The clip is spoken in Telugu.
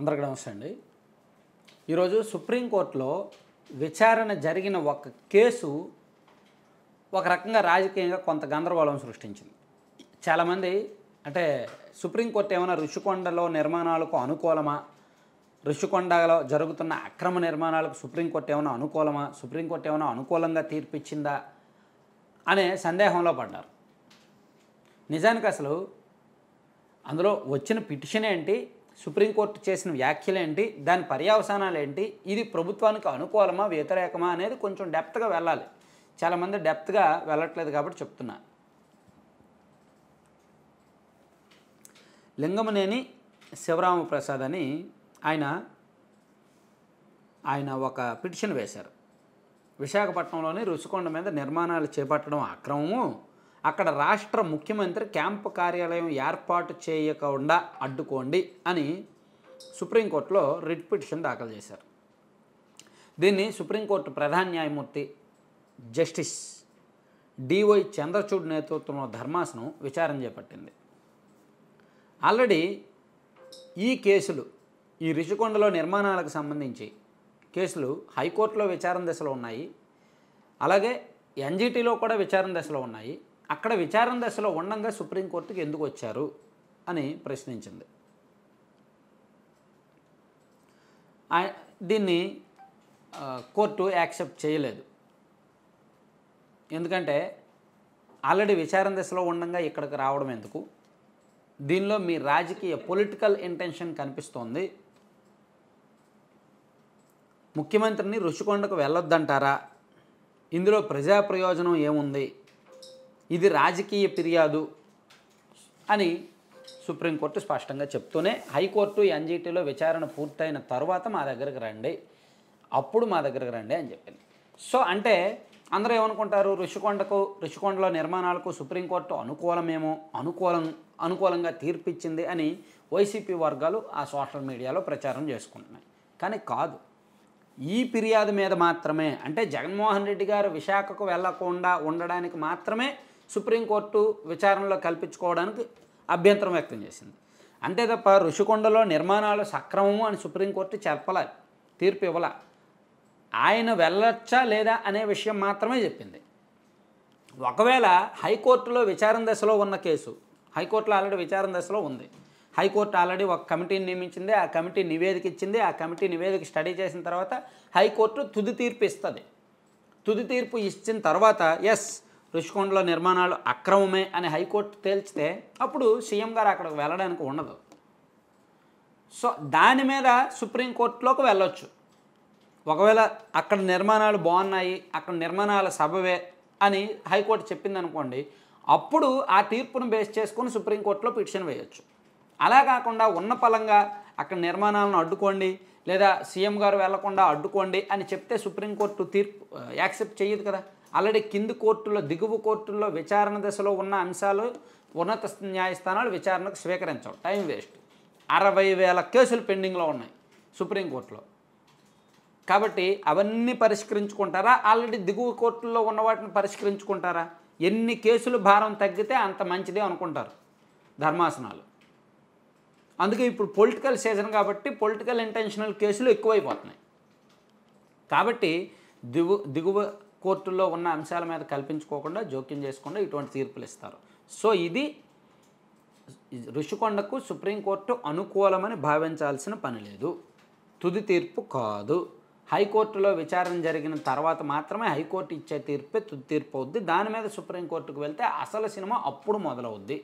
అందరికి నమస్తే అండి ఈరోజు సుప్రీంకోర్టులో విచారణ జరిగిన ఒక కేసు ఒక రకంగా రాజకీయంగా కొంత గందరగోళం సృష్టించింది చాలామంది అంటే సుప్రీంకోర్టు ఏమైనా ఋషికొండలో నిర్మాణాలకు అనుకూలమా రుషికొండలో జరుగుతున్న అక్రమ నిర్మాణాలకు సుప్రీంకోర్టు ఏమైనా అనుకూలమా సుప్రీంకోర్టు ఏమైనా అనుకూలంగా తీర్పిచ్చిందా అనే సందేహంలో పడ్డారు నిజానికి అసలు అందులో వచ్చిన పిటిషన్ ఏంటి సుప్రీంకోర్టు చేసిన వ్యాఖ్యలేంటి దాని పర్యావసానాలు ఏంటి ఇది ప్రభుత్వానికి అనుకూలమా వ్యతిరేకమా అనేది కొంచెం డెప్త్గా వెళ్ళాలి చాలామంది డెప్త్గా వెళ్ళట్లేదు కాబట్టి చెప్తున్నా లింగమనేని శివరామప్రసాద్ అని ఆయన ఆయన ఒక పిటిషన్ వేశారు విశాఖపట్నంలోని రుషికొండ మీద నిర్మాణాలు చేపట్టడం అక్రమము అక్కడ రాష్ట్ర ముఖ్యమంత్రి క్యాంపు కార్యాలయం ఏర్పాటు చేయకుండా అడ్డుకోండి అని సుప్రీంకోర్టులో రిట్ పిటిషన్ దాఖలు చేశారు దీన్ని సుప్రీంకోర్టు ప్రధాన న్యాయమూర్తి జస్టిస్ డివై చంద్రచూడ్ నేతృత్వంలో ధర్మాసనం విచారణ చేపట్టింది ఆల్రెడీ ఈ కేసులు ఈ రిషికొండలో నిర్మాణాలకు సంబంధించి కేసులు హైకోర్టులో విచారణ దశలో ఉన్నాయి అలాగే ఎన్జిటిలో కూడా విచారణ దశలో ఉన్నాయి అక్కడ విచారణ దశలో ఉండంగా సుప్రీంకోర్టుకి ఎందుకు వచ్చారు అని ప్రశ్నించింది దీన్ని కోర్టు యాక్సెప్ట్ చేయలేదు ఎందుకంటే ఆల్రెడీ విచారణ దశలో ఉండగా ఇక్కడికి రావడం ఎందుకు దీనిలో మీ రాజకీయ పొలిటికల్ ఇంటెన్షన్ కనిపిస్తోంది ముఖ్యమంత్రిని రుచికొండకు వెళ్ళొద్దంటారా ఇందులో ప్రజా ప్రయోజనం ఏముంది ఇది రాజకీయ ఫిర్యాదు అని సుప్రీంకోర్టు స్పష్టంగా చెప్తూనే హైకోర్టు ఎన్జీటీలో విచారణ పూర్తయిన తర్వాత మా దగ్గరకు రండి అప్పుడు మా దగ్గరకు రండి అని చెప్పింది సో అంటే అందరూ ఏమనుకుంటారు రుషికొండకు రుషికొండలో నిర్మాణాలకు సుప్రీంకోర్టు అనుకూలమేమో అనుకూలం అనుకూలంగా తీర్పిచ్చింది అని వైసీపీ వర్గాలు ఆ సోషల్ మీడియాలో ప్రచారం చేసుకుంటున్నాయి కానీ కాదు ఈ ఫిర్యాదు మీద మాత్రమే అంటే జగన్మోహన్ రెడ్డి గారు విశాఖకు వెళ్లకుండా ఉండడానికి మాత్రమే సుప్రీంకోర్టు విచారణలో కల్పించుకోవడానికి అభ్యంతరం వ్యక్తం చేసింది అంతే తప్ప ఋషికొండలో నిర్మాణాలు సక్రమము అని సుప్రీంకోర్టు చెప్పలే తీర్పు ఇవ్వల ఆయన వెళ్ళొచ్చా లేదా అనే విషయం మాత్రమే చెప్పింది ఒకవేళ హైకోర్టులో విచారణ దశలో ఉన్న కేసు హైకోర్టులో ఆల్రెడీ విచారణ దశలో ఉంది హైకోర్టు ఆల్రెడీ ఒక కమిటీని నియమించింది ఆ కమిటీ నివేదిక ఇచ్చింది ఆ కమిటీ నివేదిక స్టడీ చేసిన తర్వాత హైకోర్టు తుది తీర్పు ఇస్తుంది తుది తీర్పు ఇచ్చిన తర్వాత ఎస్ రుషికొండలో నిర్మాణాలు అక్రమమే అని హైకోర్టు తేల్చితే అప్పుడు సీఎం గారు అక్కడికి వెళ్ళడానికి ఉండదు సో దాని మీద సుప్రీంకోర్టులోకి వెళ్ళొచ్చు ఒకవేళ అక్కడ నిర్మాణాలు బాగున్నాయి అక్కడ నిర్మాణాల సభవే అని హైకోర్టు చెప్పింది అనుకోండి అప్పుడు ఆ తీర్పును బేస్ చేసుకొని సుప్రీంకోర్టులో పిటిషన్ వేయొచ్చు అలా కాకుండా ఉన్న పలంగా అక్కడ నిర్మాణాలను అడ్డుకోండి లేదా సీఎం గారు వెళ్లకుండా అడ్డుకోండి అని చెప్తే సుప్రీంకోర్టు తీర్పు యాక్సెప్ట్ చేయదు కదా ఆల్రెడీ కింది కోర్టుల్లో దిగువ కోర్టుల్లో విచారణ దశలో ఉన్న అంశాలు ఉన్నత న్యాయస్థానాలు విచారణకు స్వీకరించవు టైం వేస్ట్ అరవై వేల కేసులు పెండింగ్లో ఉన్నాయి సుప్రీంకోర్టులో కాబట్టి అవన్నీ పరిష్కరించుకుంటారా ఆల్రెడీ దిగువ కోర్టుల్లో ఉన్న వాటిని పరిష్కరించుకుంటారా ఎన్ని కేసులు భారం తగ్గితే అంత మంచిదే అనుకుంటారు ధర్మాసనాలు అందుకే ఇప్పుడు పొలిటికల్ సీజన్ కాబట్టి పొలిటికల్ ఇంటెన్షనల్ కేసులు ఎక్కువైపోతున్నాయి కాబట్టి దిగు దిగువ కోర్టుల్లో ఉన్న అంశాల మీద కల్పించుకోకుండా జోక్యం చేసుకుండా ఇటువంటి తీర్పులు ఇస్తారు సో ఇది ఋషికొండకు సుప్రీంకోర్టు అనుకూలమని భావించాల్సిన పని లేదు తుది తీర్పు కాదు హైకోర్టులో విచారణ జరిగిన తర్వాత మాత్రమే హైకోర్టు ఇచ్చే తీర్పే తుది తీర్పు అవుద్ది దాని మీద సుప్రీంకోర్టుకు వెళ్తే అసలు సినిమా అప్పుడు మొదలవుద్ది